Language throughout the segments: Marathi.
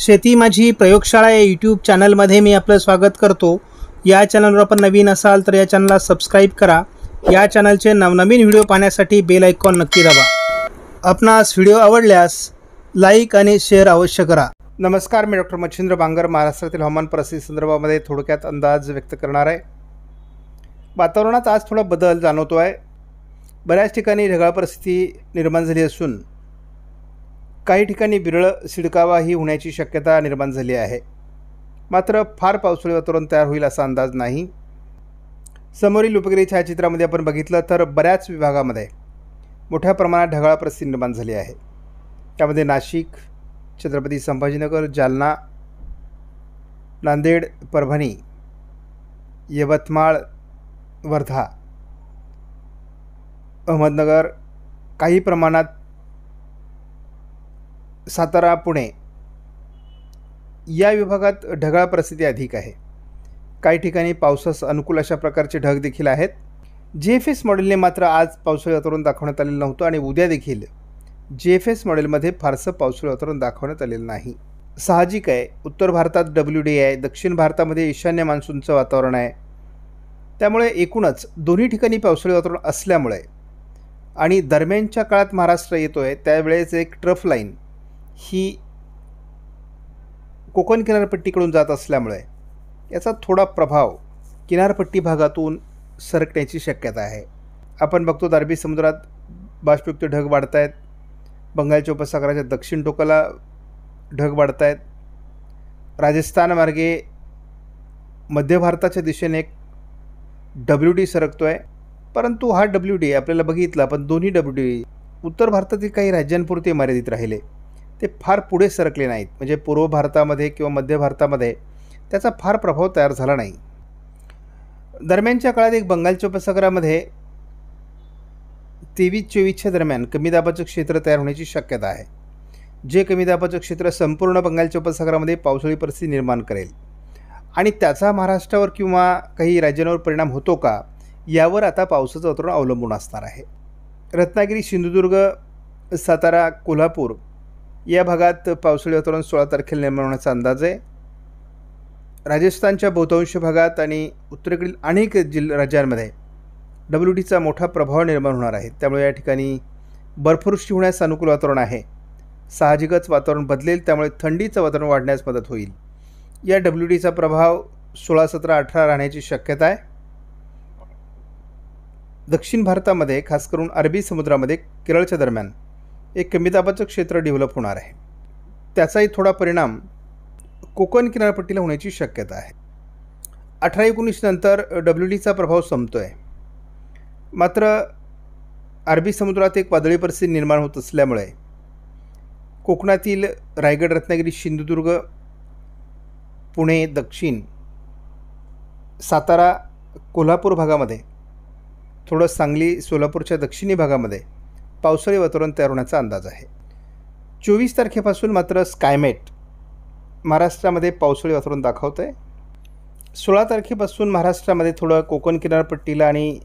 शेती माझी प्रयोगशाळा या यूट्यूब चॅनलमध्ये मी आपलं स्वागत करतो या चॅनलवर आपण नवीन असाल तर या चॅनलला सबस्क्राईब करा या चॅनलचे नवनवीन व्हिडिओ पाहण्यासाठी बेल आयकॉन नक्की दाबा आपणास व्हिडिओ आवडल्यास लाईक आणि शेअर अवश्य करा नमस्कार मी डॉक्टर मच्छिंद्र बांगर महाराष्ट्रातील हवामान परिस्थिती संदर्भामध्ये थोडक्यात अंदाज व्यक्त करणार आहे वातावरणात आज थोडा बदल जाणवतो आहे बऱ्याच ठिकाणी ढगाळ परिस्थिती निर्माण झाली असून काही ठिकाणी विरळ सिडकावाही होण्याची शक्यता निर्माण झाली आहे मात्र फार पावसाळी वातावरण तयार होईल असा अंदाज नाही समोरील उपग्रही छायाचित्रामध्ये आपण बघितलं तर बऱ्याच विभागामध्ये मोठ्या प्रमाणात ढगाळ परिस्थिती निर्माण झाली आहे त्यामध्ये नाशिक छत्रपती संभाजीनगर जालना नांदेड परभणी यवतमाळ वर्धा अहमदनगर काही प्रमाणात सातारा पुणे या विभागात ढगाळ परिस्थिती अधिक आहे काही ठिकाणी पावसास अनुकूल अशा प्रकारचे ढग देखील आहेत जी एफ एस मॉडेलने मात्र आज पावसाळी वातावरण दाखवण्यात आलेलं नव्हतं आणि उद्या देखील जी एफ एस मॉडेलमध्ये फारसं पावसाळी वातावरण दाखवण्यात आलेलं नाही साहजिक आहे उत्तर भारतात डब्ल्यू डी आहे दक्षिण भारतामध्ये ईशान्य मान्सूनचं वातावरण आहे त्यामुळे एकूणच दोन्ही ठिकाणी पावसाळी वातावरण असल्यामुळे आणि दरम्यानच्या काळात महाराष्ट्र येतो आहे त्यावेळेस एक ट्रफ लाईन ही कोकण किनारपट्टीकडून जात असल्यामुळे याचा थोडा प्रभाव किनारपट्टी भागातून सरकण्याची शक्यता आहे आपण बघतो अरबी समुद्रात बाष्पयुक्त ढग वाढत आहेत बंगालच्या उपसागराच्या दक्षिण टोकाला ढग वाढत आहेत राजस्थानमार्गे मध्य भारताच्या दिशेने एक डब्ल्यू डी सरकतो आहे परंतु हा डब्ल्यू डी आपल्याला बघितला पण दोन्ही डब्ल्यू डी उत्तर भारतातील काही राज्यांपुरते मर्यादित राहिले ते फार पुढे सरकले नाहीत म्हणजे पूर्व भारतामध्ये किंवा मध्य भारतामध्ये त्याचा फार प्रभाव तयार झाला नाही दरम्यानच्या काळात एक बंगालच्या उपसागरामध्ये तेवीस चोवीसच्या दरम्यान कमी दाबाचं क्षेत्र तयार होण्याची शक्यता आहे जे कमी दाबाचं क्षेत्र संपूर्ण बंगालच्या उपसागरामध्ये पावसाळी परिस्थिती निर्माण करेल आणि त्याचा महाराष्ट्रावर किंवा काही राज्यांवर परिणाम होतो का यावर आता पावसाचं वातावरण अवलंबून असणार आहे रत्नागिरी सिंधुदुर्ग सातारा कोल्हापूर या भागात पावसाळी वातावरण सोळा तारखेला निर्माण होण्याचा अंदाज आहे राजस्थानच्या बहुतांश भागात आणि उत्तरेकडील अनेक जिल राज्यांमध्ये डब्ल्यू डीचा मोठा प्रभाव निर्माण होणार आहे त्यामुळे या ठिकाणी बर्फवृष्टी होण्यास अनुकूल वातावरण आहे साहजिकच वातावरण बदलेल त्यामुळे थंडीचं वातावरण वाढण्यास मदत होईल या डब्ल्यू डीचा प्रभाव सोळा सतरा अठरा राहण्याची शक्यता आहे दक्षिण भारतामध्ये खास करून अरबी समुद्रामध्ये केरळच्या दरम्यान एक कमी दाबाचं क्षेत्र डेव्हलप होणार आहे त्याचाही थोडा परिणाम कोकण किनारपट्टीला होण्याची शक्यता आहे अठरा एकोणीस नंतर डब्ल्यू डीचा प्रभाव संपतो आहे मात्र अरबी समुद्रात एक वादळी परिस्थिती निर्माण होत असल्यामुळे कोकणातील रायगड रत्नागिरी सिंधुदुर्ग पुणे दक्षिण सातारा कोल्हापूर भागामध्ये थोडं सांगली सोलापूरच्या दक्षिणी भागामध्ये पावसाळी वातावरण तयार होण्याचा अंदाज आहे चोवीस तारखेपासून मात्र स्कायमेट महाराष्ट्रामध्ये पावसाळी वातावरण दाखवतं आहे सोळा तारखेपासून महाराष्ट्रामध्ये थोडं कोकण किनारपट्टीला आणि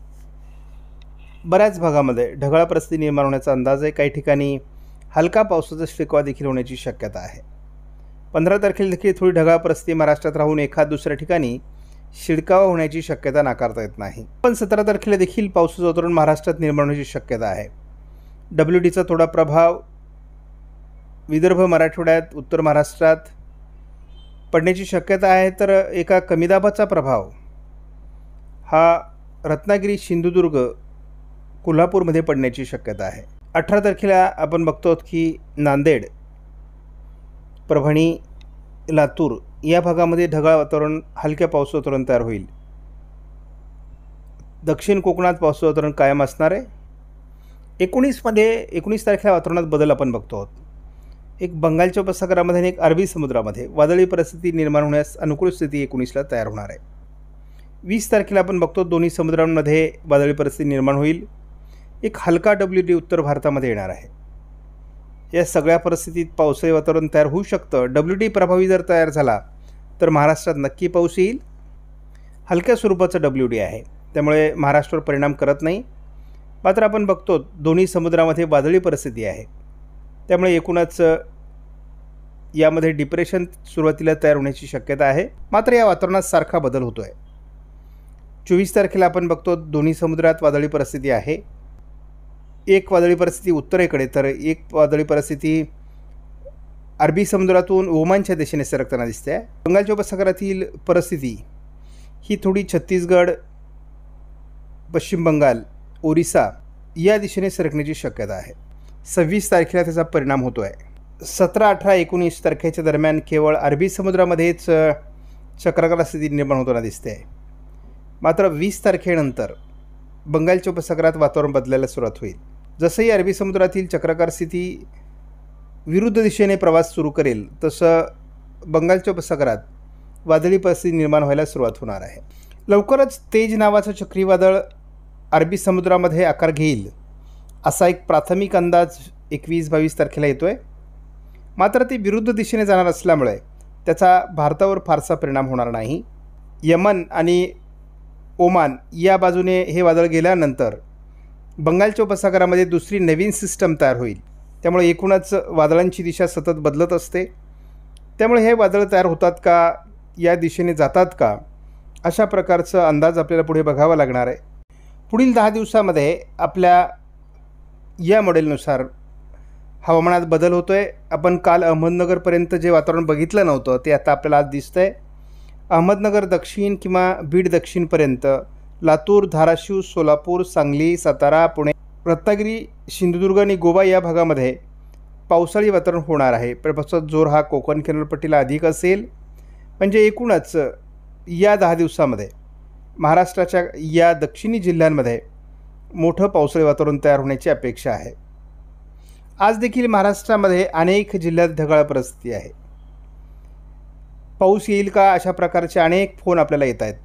बऱ्याच भागामध्ये ढगाळ परिस्थिती निर्माण होण्याचा अंदाज आहे काही ठिकाणी हलका पावसाचा शिकवा देखील होण्याची शक्यता आहे पंधरा तारखेला देखील थोडी ढगाळ परिस्थिती महाराष्ट्रात राहून एखाद दुसऱ्या ठिकाणी शिडकावा होण्याची शक्यता नाकारता येत नाही पण सतरा तारखेला देखील पावसाचं वातावरण महाराष्ट्रात निर्माण होण्याची शक्यता आहे डब्ल्यू डीचा थोडा प्रभाव विदर्भ मराठवाड्यात उत्तर महाराष्ट्रात पडण्याची शक्यता आहे तर एका कमीदाबाचा प्रभाव हा रत्नागिरी सिंधुदुर्ग कोल्हापूरमध्ये पडण्याची शक्यता आहे अठरा तारखेला आपण बघतो की नांदेड परभणी लातूर या भागामध्ये ढगाळ वातावरण हलक्या पाऊस वातावरण तयार होईल दक्षिण कोकणात पाऊस वातावरण कायम असणार आहे एकोणीसमध्ये एकोणीस तारखेला वातावरणात बदल आपण बघतो आहोत एक बंगालच्या उपसागरामध्ये आणि एक अरबी समुद्रामध्ये वादळी परिस्थिती निर्माण होण्यास अनुकूल स्थिती एकोणीसला तयार होणार आहे वीस तारखेला आपण बघतो दोन्ही समुद्रांमध्ये वादळी परिस्थिती निर्माण होईल एक हलका डब्ल्यू डी उत्तर भारतामध्ये येणार आहे या सगळ्या परिस्थितीत पावसाळी वातावरण तयार होऊ शकतं डब्ल्यू डी प्रभावी जर तयार झाला तर महाराष्ट्रात नक्की पाऊस येईल हलक्या स्वरूपाचं डब्ल्यू डी आहे त्यामुळे महाराष्ट्रावर परिणाम करत नाही मात्र आपण बघतो दोन्ही समुद्रामध्ये वादळी परिस्थिती आहे त्यामुळे एकूणच यामध्ये डिप्रेशन सुरुवातीला तयार होण्याची शक्यता आहे मात्र या वातावरणात सारखा बदल होतो आहे चोवीस तारखेला आपण बघतो दोन्ही समुद्रात वादळी परिस्थिती आहे एक वादळी परिस्थिती उत्तरेकडे तर एक वादळी परिस्थिती अरबी समुद्रातून ओमानच्या दिशेने सरकताना दिसते आहे बंगालच्या उपसागरातील परिस्थिती ही थोडी छत्तीसगड पश्चिम बंगाल ओरिसा या दिशेने सरकण्याची शक्यता आहे सव्वीस तारखेला त्याचा परिणाम होतो आहे सतरा अठरा एकोणीस तारखेच्या दरम्यान केवळ अरबी समुद्रामध्येच चक्राकार स्थिती निर्माण होताना दिसते आहे मात्र वीस तारखेनंतर बंगालच्या उपसागरात वातावरण बदलायला सुरुवात होईल जसंही अरबी समुद्रातील चक्राकार स्थिती विरुद्ध दिशेने प्रवास सुरू करेल तसं बंगालच्या उपसागरात वादळी परिस्थिती निर्माण व्हायला सुरुवात होणार आहे लवकरच तेज नावाचं चक्रीवादळ अरबी समुद्रामध्ये आकार घेईल असा एक प्राथमिक अंदाज एकवीस बावीस तारखेला येतो आहे मात्र ती विरुद्ध दिशेने जाणार असल्यामुळे त्याचा भारतावर फारसा परिणाम होणार नाही यमन आणि ओमान या बाजूने हे वादळ गेल्यानंतर बंगालच्या उपसागरामध्ये दुसरी नवीन सिस्टम तयार होईल त्यामुळे एकूणच वादळांची दिशा सतत बदलत असते त्यामुळे हे वादळ तयार होतात का या दिशेने जातात का अशा प्रकारचा अंदाज आपल्याला पुढे बघावा लागणार आहे पुढील दहा दिवसामध्ये आपल्या या मॉडेलनुसार हवामानात बदल होतो आहे आपण काल अहमदनगरपर्यंत जे वातावरण बघितलं नव्हतं ते आता आपल्याला आज दिसतं आहे अहमदनगर दक्षिण किंवा बीड दक्षिणपर्यंत लातूर धाराशिव सोलापूर सांगली सातारा पुणे रत्नागिरी सिंधुदुर्ग आणि गोवा या भागामध्ये पावसाळी वातावरण होणार आहे प्रभाचा जोर हा कोकण किनारपट्टीला अधिक असेल म्हणजे एकूणच या दहा दिवसामध्ये महाराष्ट्राच्या या दक्षिणी जिल्ह्यांमध्ये मोठं पावसाळी वातावरण तयार होण्याची अपेक्षा आहे आज देखील महाराष्ट्रामध्ये अनेक जिल्ह्यात ढगाळ परिस्थिती आहे पाऊस येईल का अशा प्रकारचे अनेक फोन आपल्याला येत आहेत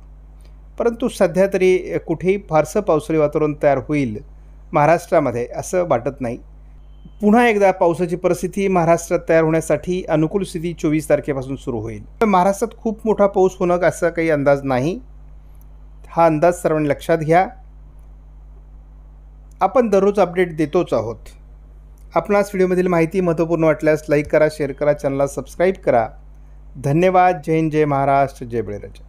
परंतु सध्या तरी कुठेही फारसं पावसाळी वातावरण तयार होईल महाराष्ट्रामध्ये असं वाटत नाही पुन्हा एकदा पावसाची परिस्थिती महाराष्ट्रात तयार होण्यासाठी अनुकूल स्थिती चोवीस तारखेपासून सुरू होईल महाराष्ट्रात खूप मोठा पाऊस होणं असा काही अंदाज नाही हा अंदाज सर्वांनी लक्षात घ्या आपण दररोज अपडेट देतोच आहोत आपणास व्हिडिओमधील माहिती महत्त्वपूर्ण वाटल्यास लाईक करा शेअर करा चॅनलला सबस्क्राईब करा धन्यवाद जय हिंद जय महाराष्ट्र जय बळीराजा